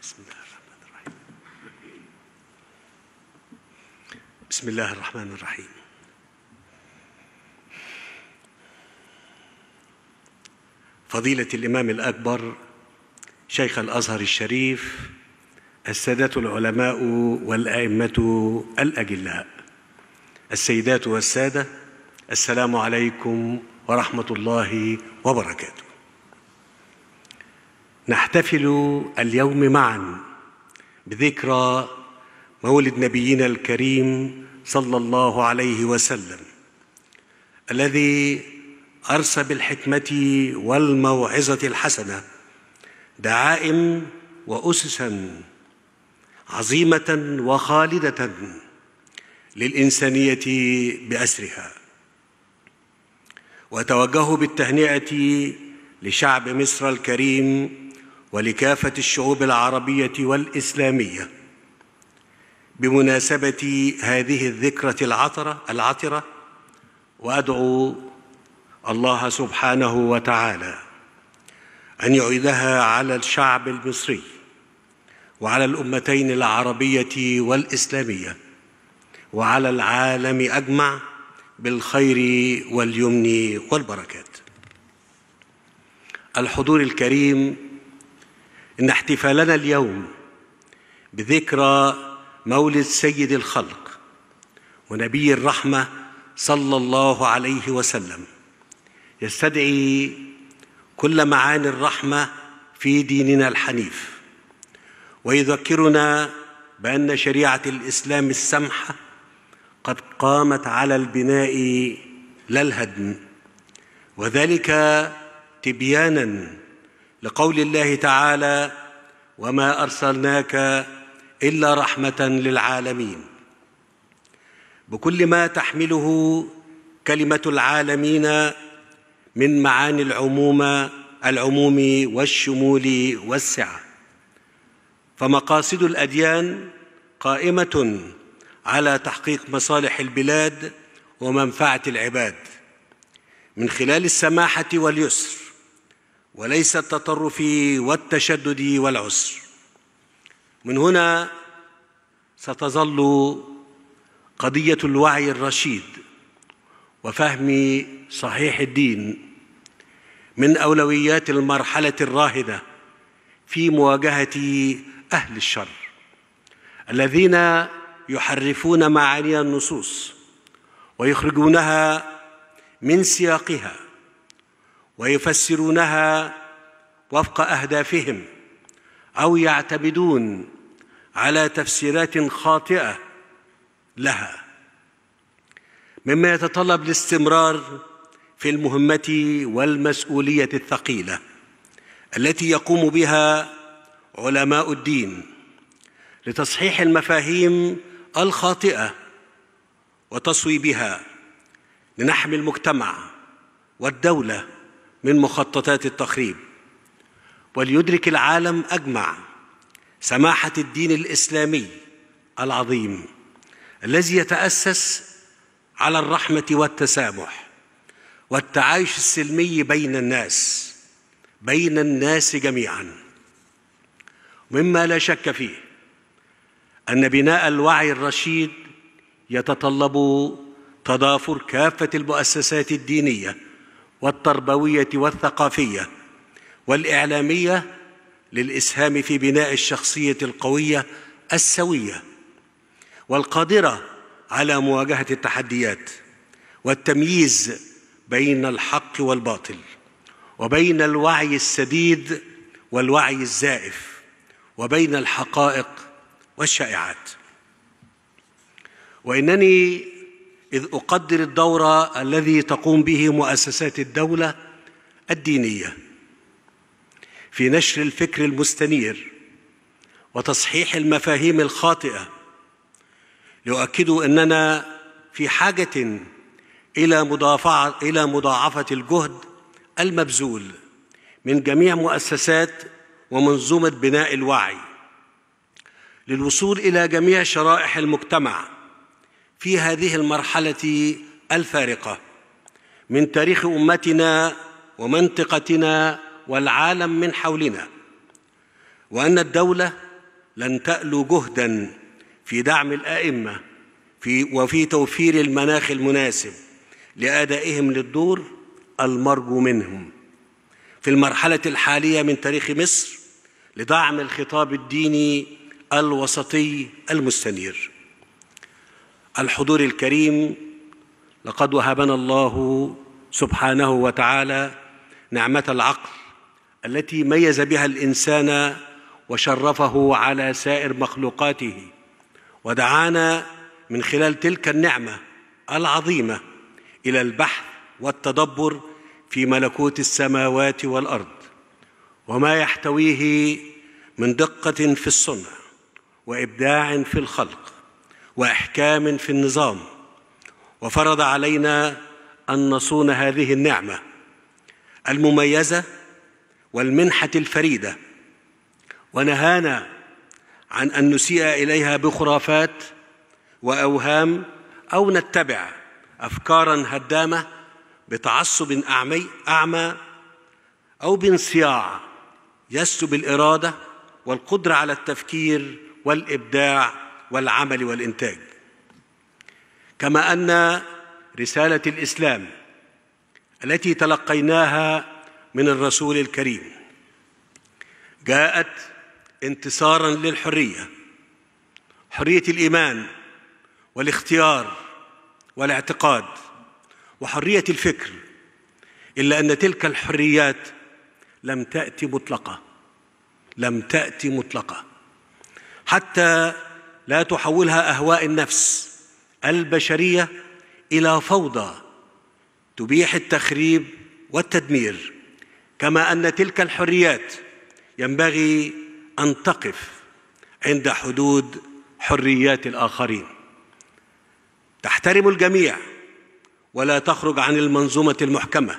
بسم الله الرحمن الرحيم بسم الله الرحمن الرحيم فضيلة الإمام الأكبر شيخ الأزهر الشريف السادة العلماء والأئمة الأجلاء السيدات والسادة السلام عليكم ورحمة الله وبركاته نحتفل اليوم معا بذكرى مولد نبينا الكريم صلى الله عليه وسلم الذي ارسى بالحكمه والموعظه الحسنه دعائم واسسا عظيمه وخالده للانسانيه باسرها واتوجه بالتهنئه لشعب مصر الكريم ولكافه الشعوب العربيه والاسلاميه بمناسبه هذه الذكرى العطره العطره وادعو الله سبحانه وتعالى ان يعيدها على الشعب المصري وعلى الامتين العربيه والاسلاميه وعلى العالم اجمع بالخير واليمن والبركات الحضور الكريم إن احتفالنا اليوم بذكرى مولد سيد الخلق ونبي الرحمة صلى الله عليه وسلم يستدعي كل معاني الرحمة في ديننا الحنيف ويذكرنا بأن شريعة الإسلام السمحة قد قامت على البناء لا الهدم وذلك تبيانا لقول الله تعالى وما ارسلناك الا رحمه للعالمين بكل ما تحمله كلمه العالمين من معاني العموم العموم والشمول والسعه فمقاصد الاديان قائمه على تحقيق مصالح البلاد ومنفعه العباد من خلال السماحه واليسر وليس التطرف والتشدد والعسر من هنا ستظل قضية الوعي الرشيد وفهم صحيح الدين من أولويات المرحلة الراهنة في مواجهة أهل الشر الذين يحرفون معاني النصوص ويخرجونها من سياقها ويفسرونها وفق اهدافهم او يعتمدون على تفسيرات خاطئه لها مما يتطلب الاستمرار في المهمه والمسؤوليه الثقيله التي يقوم بها علماء الدين لتصحيح المفاهيم الخاطئه وتصويبها لنحمي المجتمع والدوله من مخططات التخريب وليدرك العالم اجمع سماحه الدين الاسلامي العظيم الذي يتاسس على الرحمه والتسامح والتعايش السلمي بين الناس بين الناس جميعا مما لا شك فيه ان بناء الوعي الرشيد يتطلب تضافر كافه المؤسسات الدينيه والتربويه والثقافيه والاعلاميه للاسهام في بناء الشخصيه القويه السويه والقادره على مواجهه التحديات والتمييز بين الحق والباطل وبين الوعي السديد والوعي الزائف وبين الحقائق والشائعات وانني إذ أقدر الدور الذي تقوم به مؤسسات الدولة الدينية في نشر الفكر المستنير وتصحيح المفاهيم الخاطئة ليؤكدوا أننا في حاجة إلى مضافعة إلى مضاعفة الجهد المبذول من جميع مؤسسات ومنظومة بناء الوعي للوصول إلى جميع شرائح المجتمع في هذه المرحله الفارقه من تاريخ امتنا ومنطقتنا والعالم من حولنا وان الدوله لن تالو جهدا في دعم الائمه في وفي توفير المناخ المناسب لادائهم للدور المرجو منهم في المرحله الحاليه من تاريخ مصر لدعم الخطاب الديني الوسطي المستنير الحضور الكريم لقد وهبنا الله سبحانه وتعالى نعمه العقل التي ميز بها الانسان وشرفه على سائر مخلوقاته ودعانا من خلال تلك النعمه العظيمه الى البحث والتدبر في ملكوت السماوات والارض وما يحتويه من دقه في الصنع وابداع في الخلق واحكام في النظام وفرض علينا ان نصون هذه النعمه المميزه والمنحه الفريده ونهانا عن ان نسيء اليها بخرافات واوهام او نتبع افكارا هدامه بتعصب أعمي اعمى او بانصياع يسلب الاراده والقدره على التفكير والابداع والعمل والإنتاج كما أن رسالة الإسلام التي تلقيناها من الرسول الكريم جاءت انتصارا للحرية حرية الإيمان والاختيار والاعتقاد وحرية الفكر إلا أن تلك الحريات لم تأتي مطلقة لم تأتي مطلقة حتى لا تحولها اهواء النفس البشريه الى فوضى تبيح التخريب والتدمير كما ان تلك الحريات ينبغي ان تقف عند حدود حريات الاخرين تحترم الجميع ولا تخرج عن المنظومه المحكمه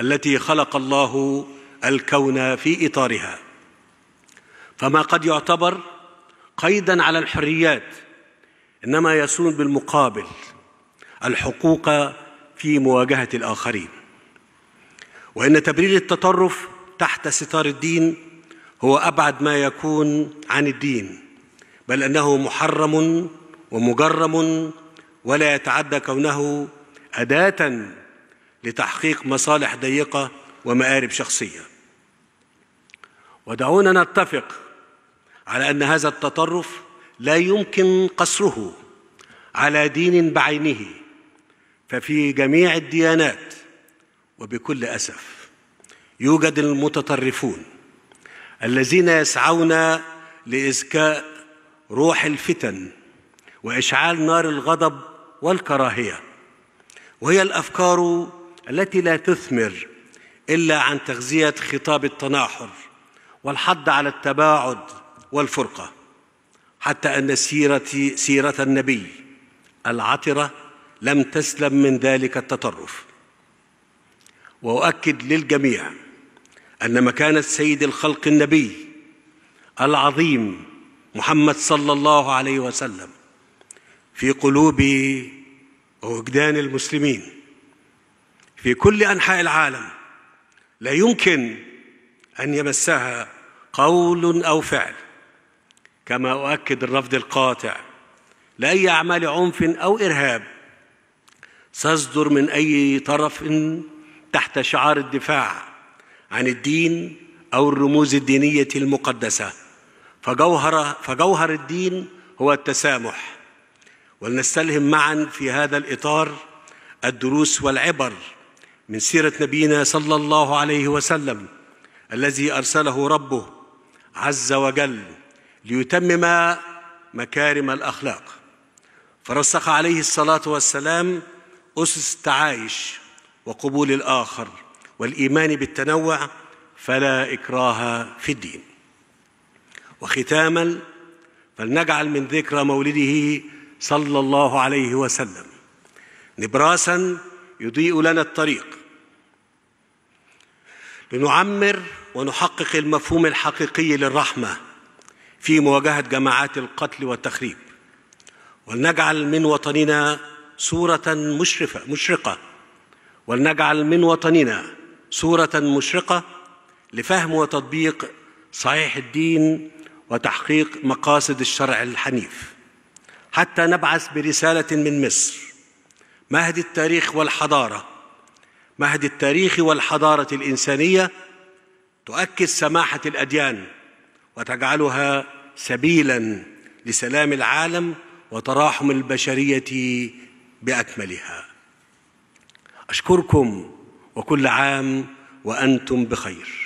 التي خلق الله الكون في اطارها فما قد يعتبر قيدا على الحريات انما يصون بالمقابل الحقوق في مواجهه الاخرين وان تبرير التطرف تحت ستار الدين هو ابعد ما يكون عن الدين بل انه محرم ومجرم ولا يتعدى كونه اداه لتحقيق مصالح ضيقه ومارب شخصيه ودعونا نتفق على ان هذا التطرف لا يمكن قصره على دين بعينه ففي جميع الديانات وبكل اسف يوجد المتطرفون الذين يسعون لازكاء روح الفتن واشعال نار الغضب والكراهيه وهي الافكار التي لا تثمر الا عن تغذيه خطاب التناحر والحض على التباعد والفرقة حتى أن سيرة, سيرة النبي العطرة لم تسلم من ذلك التطرف وأؤكد للجميع أن مكانة سيد الخلق النبي العظيم محمد صلى الله عليه وسلم في قلوب ووجدان المسلمين في كل أنحاء العالم لا يمكن أن يمسها قول أو فعل كما أؤكد الرفض القاطع لأي أعمال عنف أو إرهاب تصدر من أي طرف تحت شعار الدفاع عن الدين أو الرموز الدينية المقدسة فجوهر, فجوهر الدين هو التسامح ولنستلهم معا في هذا الإطار الدروس والعبر من سيرة نبينا صلى الله عليه وسلم الذي أرسله ربه عز وجل ليتمم مكارم الاخلاق فرسخ عليه الصلاه والسلام اسس التعايش وقبول الاخر والايمان بالتنوع فلا اكراه في الدين وختاما فلنجعل من ذكرى مولده صلى الله عليه وسلم نبراسا يضيء لنا الطريق لنعمر ونحقق المفهوم الحقيقي للرحمه في مواجهة جماعات القتل والتخريب ولنجعل من وطننا صورة مشرفة مشرقة ولنجعل من وطننا صورة مشرقة لفهم وتطبيق صحيح الدين وتحقيق مقاصد الشرع الحنيف حتى نبعث برسالة من مصر مهد التاريخ والحضارة مهد التاريخ والحضارة الإنسانية تؤكد سماحة الأديان وتجعلها سبيلا لسلام العالم وتراحم البشريه باكملها اشكركم وكل عام وانتم بخير